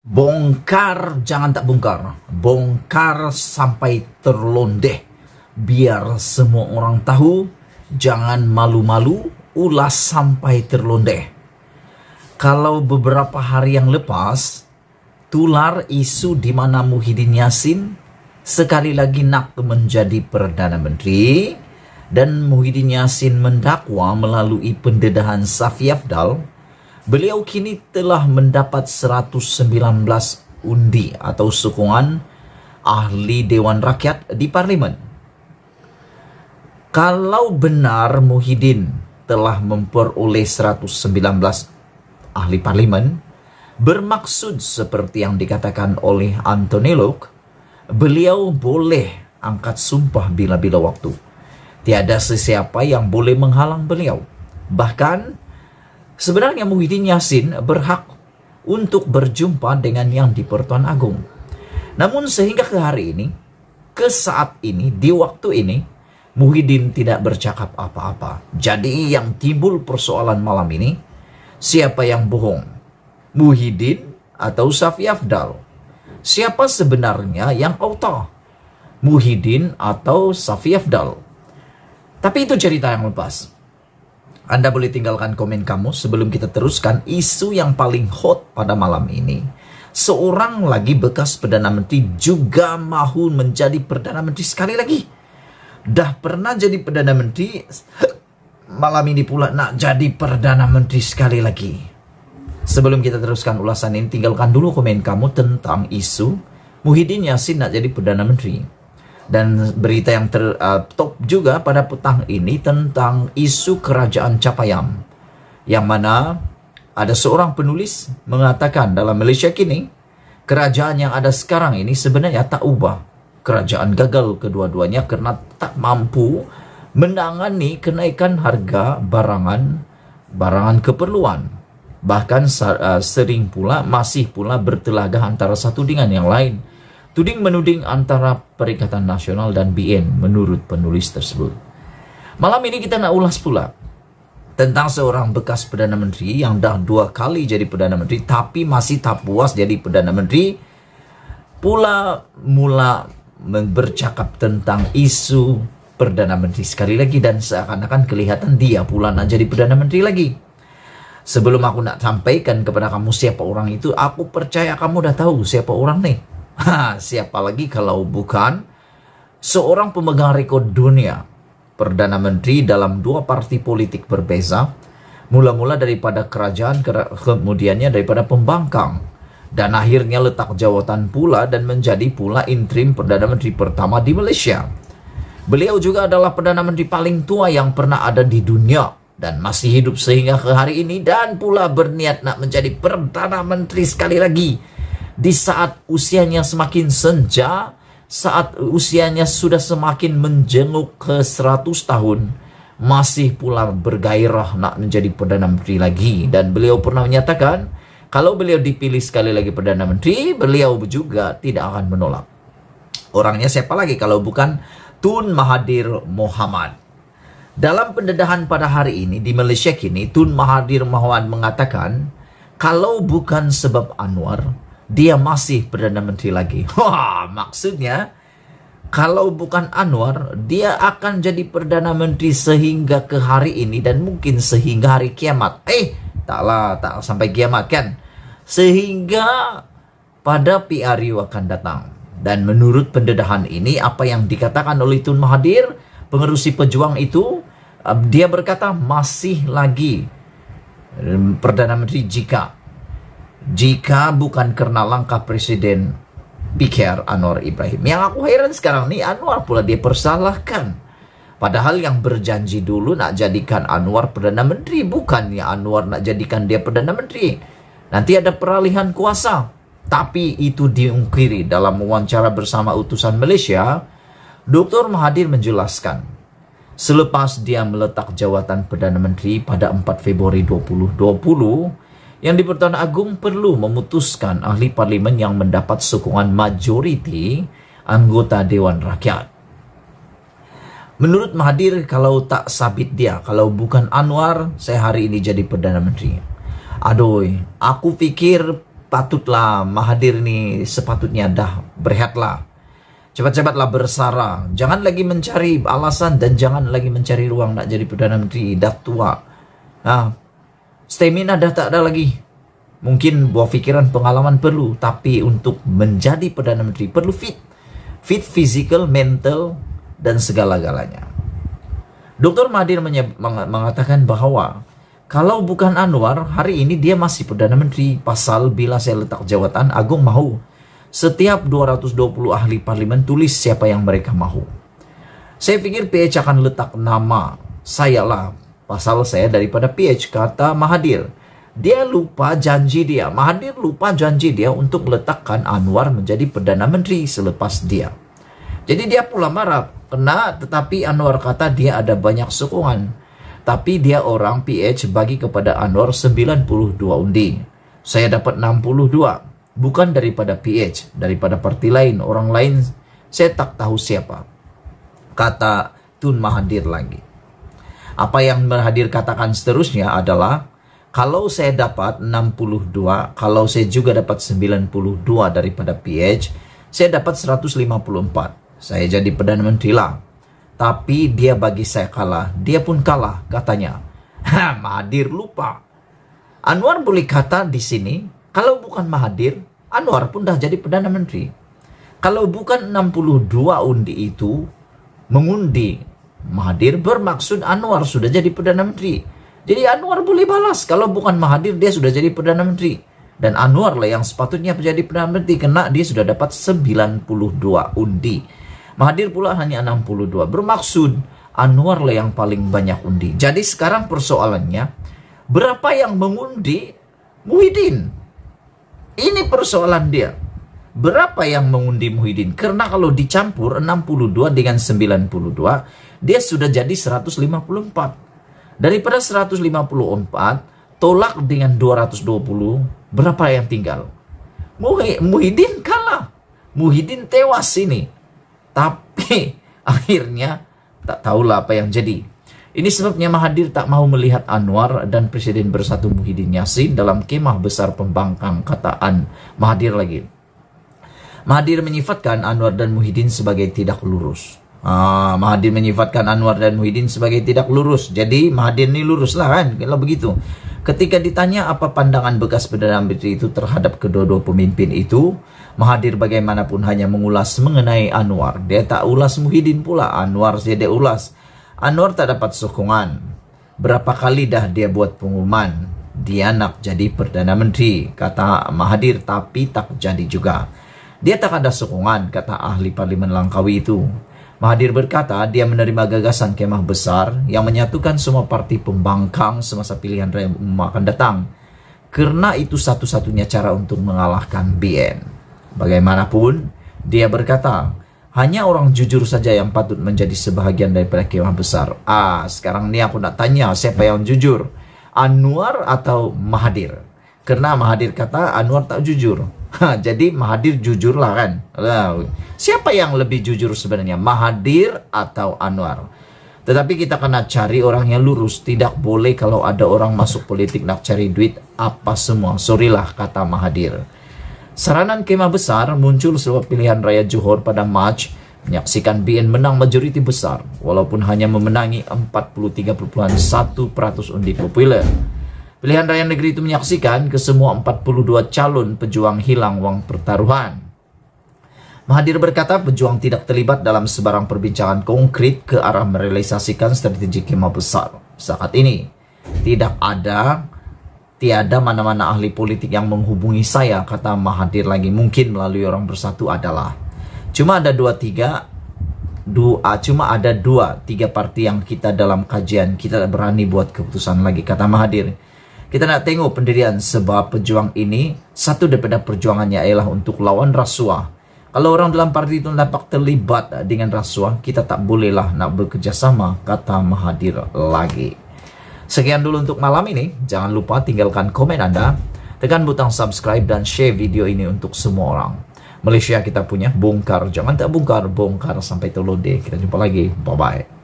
Bongkar, jangan tak bongkar. Bongkar sampai terlondeh. Biar semua orang tahu, jangan malu-malu, ulas sampai terlondeh. Kalau beberapa hari yang lepas, tular isu di mana Muhyiddin Yassin sekali lagi nak menjadi Perdana Menteri dan Muhyiddin Yassin mendakwa melalui pendedahan Safi Afdal Beliau kini telah mendapat 119 undi atau sokongan ahli Dewan Rakyat di Parlimen. Kalau benar Muhyiddin telah memperoleh 119 ahli Parlimen, bermaksud seperti yang dikatakan oleh Anthony Locke, beliau boleh angkat sumpah bila-bila waktu. Tiada sesiapa yang boleh menghalang beliau. Bahkan Sebenarnya Muhyiddin Yassin berhak untuk berjumpa dengan yang di Pertuan Agung. Namun sehingga ke hari ini, ke saat ini, di waktu ini, Muhyiddin tidak bercakap apa-apa. Jadi yang timbul persoalan malam ini, siapa yang bohong? Muhyiddin atau Safi Afdal? Siapa sebenarnya yang auto? Muhyiddin atau Safi Afdal? Tapi itu cerita yang lepas. Anda boleh tinggalkan komen kamu sebelum kita teruskan isu yang paling hot pada malam ini. Seorang lagi bekas Perdana Menteri juga mahu menjadi Perdana Menteri sekali lagi. Dah pernah jadi Perdana Menteri, malam ini pula nak jadi Perdana Menteri sekali lagi. Sebelum kita teruskan ulasan ini, tinggalkan dulu komen kamu tentang isu Muhyiddin Yassin nak jadi Perdana Menteri. Dan berita yang ter, uh, top juga pada petang ini tentang isu kerajaan Capayam. Yang mana ada seorang penulis mengatakan dalam Malaysia kini, kerajaan yang ada sekarang ini sebenarnya tak ubah. Kerajaan gagal kedua-duanya karena tak mampu menangani kenaikan harga barangan barangan keperluan bahkan uh, sering pula masih pula bertelaga antara satu dengan yang lain tuding menuding antara Perikatan Nasional dan BN menurut penulis tersebut. Malam ini kita nak ulas pula tentang seorang bekas Perdana Menteri yang dah dua kali jadi Perdana Menteri tapi masih tak puas jadi Perdana Menteri pula mula bercakap tentang isu Perdana Menteri sekali lagi dan seakan-akan kelihatan dia pula nak jadi Perdana Menteri lagi. Sebelum aku nak sampaikan kepada kamu siapa orang itu, aku percaya kamu dah tahu siapa orang nih. Ha, siapa lagi kalau bukan seorang pemegang rekor dunia, perdana menteri dalam dua parti politik berbeza, mula-mula daripada kerajaan kemudiannya daripada pembangkang dan akhirnya letak jawatan pula dan menjadi pula interim perdana menteri pertama di Malaysia. Beliau juga adalah perdana menteri paling tua yang pernah ada di dunia dan masih hidup sehingga ke hari ini dan pula berniat nak menjadi perdana menteri sekali lagi di saat usianya semakin senja, saat usianya sudah semakin menjenguk ke 100 tahun, masih pula bergairah nak menjadi Perdana Menteri lagi. Dan beliau pernah menyatakan, kalau beliau dipilih sekali lagi Perdana Menteri, beliau juga tidak akan menolak. Orangnya siapa lagi kalau bukan Tun Mahathir Mohamad. Dalam pendedahan pada hari ini di Malaysia kini, Tun Mahathir Mohamad mengatakan, kalau bukan sebab Anwar, dia masih Perdana Menteri lagi. Wah, maksudnya kalau bukan Anwar, dia akan jadi Perdana Menteri sehingga ke hari ini dan mungkin sehingga hari kiamat. Eh, taklah, tak sampai kiamat kan? Sehingga pada PRU akan datang. Dan menurut pendedahan ini, apa yang dikatakan oleh Tun Mahathir, pengerusi pejuang itu, um, dia berkata masih lagi um, Perdana Menteri jika jika bukan karena langkah Presiden pikir Anwar Ibrahim. Yang aku heran sekarang nih Anwar pula dia persalahkan. Padahal yang berjanji dulu nak jadikan Anwar Perdana Menteri. Bukannya Anwar nak jadikan dia Perdana Menteri. Nanti ada peralihan kuasa. Tapi itu diungkiri dalam wawancara bersama utusan Malaysia. Dr. Mahathir menjelaskan. Selepas dia meletak jawatan Perdana Menteri pada 4 Februari 2020, yang di Pertuan Agung perlu memutuskan ahli parlimen yang mendapat sokongan majoriti anggota Dewan Rakyat. Menurut Mahathir, kalau tak sabit dia, kalau bukan Anwar, saya hari ini jadi Perdana Menteri. Aduh, aku pikir patutlah Mahathir ini sepatutnya dah berehatlah. Cepat-cepatlah bersara. Jangan lagi mencari alasan dan jangan lagi mencari ruang nak jadi Perdana Menteri. Dah tua. Nah, stamina dah tak ada lagi. Mungkin buah pikiran pengalaman perlu, tapi untuk menjadi Perdana Menteri perlu fit. Fit physical, mental, dan segala-galanya. Dr. Mahathir mengatakan bahwa kalau bukan Anwar, hari ini dia masih Perdana Menteri pasal bila saya letak jawatan Agung mau setiap 220 ahli parlimen tulis siapa yang mereka mahu. Saya pikir PH akan letak nama saya lah. Pasal saya daripada PH kata Mahadir, Dia lupa janji dia. Mahadir lupa janji dia untuk meletakkan Anwar menjadi Perdana Menteri selepas dia. Jadi dia pula marah. Kena tetapi Anwar kata dia ada banyak sokongan. Tapi dia orang PH bagi kepada Anwar 92 undi. Saya dapat 62. Bukan daripada PH, daripada parti lain. Orang lain saya tak tahu siapa. Kata Tun Mahadir lagi. Apa yang hadir katakan seterusnya adalah kalau saya dapat 62, kalau saya juga dapat 92 daripada PH, saya dapat 154. Saya jadi Perdana Menteri lah. Tapi dia bagi saya kalah, dia pun kalah katanya. Ha, Mahathir lupa. Anwar boleh kata di sini, kalau bukan Mahathir, Anwar pun dah jadi Perdana Menteri. Kalau bukan 62 undi itu, mengundi Mahadir bermaksud Anwar sudah jadi Perdana Menteri. Jadi Anwar boleh balas. Kalau bukan Mahadir dia sudah jadi Perdana Menteri. Dan Anwar lah yang sepatutnya menjadi Perdana Menteri. Kena dia sudah dapat 92 undi. Mahadir pula hanya 62. Bermaksud Anwar lah yang paling banyak undi. Jadi sekarang persoalannya, berapa yang mengundi Muhyiddin? Ini persoalan dia. Berapa yang mengundi Muhyiddin? Karena kalau dicampur 62 dengan 92, dia sudah jadi 154. Daripada 154, tolak dengan 220, berapa yang tinggal? Muhyiddin kalah. Muhyiddin tewas ini. Tapi akhirnya tak tahulah apa yang jadi. Ini sebabnya Mahathir tak mau melihat Anwar dan Presiden Bersatu Muhyiddin Yassin dalam kemah besar pembangkang kataan Mahathir lagi. Mahathir menyifatkan Anwar dan Muhyiddin sebagai tidak lurus. Ah, Mahathir menyifatkan Anwar dan Muhyiddin sebagai tidak lurus. Jadi Mahathir ini lurus lah kan, kalau begitu. Ketika ditanya apa pandangan bekas Perdana Menteri itu terhadap kedua-dua pemimpin itu, Mahathir bagaimanapun hanya mengulas mengenai Anwar. Dia tak ulas Muhyiddin pula, Anwar saja dia ulas. Anwar tak dapat sokongan. Berapa kali dah dia buat pengumuman, dia nak jadi Perdana Menteri, kata Mahathir, tapi tak jadi juga. Dia tak ada sokongan, kata ahli parlimen Langkawi itu. Mahadir berkata dia menerima gagasan kemah besar yang menyatukan semua parti pembangkang semasa pilihan raya akan datang. Karena itu satu-satunya cara untuk mengalahkan BN. Bagaimanapun, dia berkata, hanya orang jujur saja yang patut menjadi sebahagian daripada kemah besar. Ah, sekarang ini aku nak tanya siapa yang jujur, Anwar atau Mahadir? Karena Mahadir kata Anwar tak jujur jadi Mahadir jujur kan? lah kan. siapa yang lebih jujur sebenarnya? Mahadir atau Anwar? Tetapi kita kena cari orang yang lurus. Tidak boleh kalau ada orang masuk politik nak cari duit apa semua. Sorry lah kata Mahadir. Saranan kemah besar muncul setelah pilihan raya Johor pada Mac menyaksikan BN menang majoriti besar walaupun hanya memenangi 43.1% undi populer. Pilihan raya negeri itu menyaksikan ke semua 42 calon pejuang hilang uang pertaruhan. Mahathir berkata pejuang tidak terlibat dalam sebarang perbincangan konkret ke arah merealisasikan strategi kema besar saat ini. Tidak ada, tiada mana-mana ahli politik yang menghubungi saya, kata Mahathir lagi mungkin melalui orang bersatu adalah. Cuma ada dua tiga, dua, cuma ada dua tiga parti yang kita dalam kajian, kita berani buat keputusan lagi, kata Mahathir. Kita nak tengok pendirian sebab pejuang ini, satu daripada perjuangannya ialah untuk lawan rasuah. Kalau orang dalam parti itu nampak terlibat dengan rasuah, kita tak bolehlah nak bekerjasama, kata Mahathir lagi. Sekian dulu untuk malam ini. Jangan lupa tinggalkan komen Anda, tekan butang subscribe dan share video ini untuk semua orang. Malaysia kita punya, bongkar. Jangan tak bongkar, bongkar sampai terlode. Kita jumpa lagi. Bye-bye.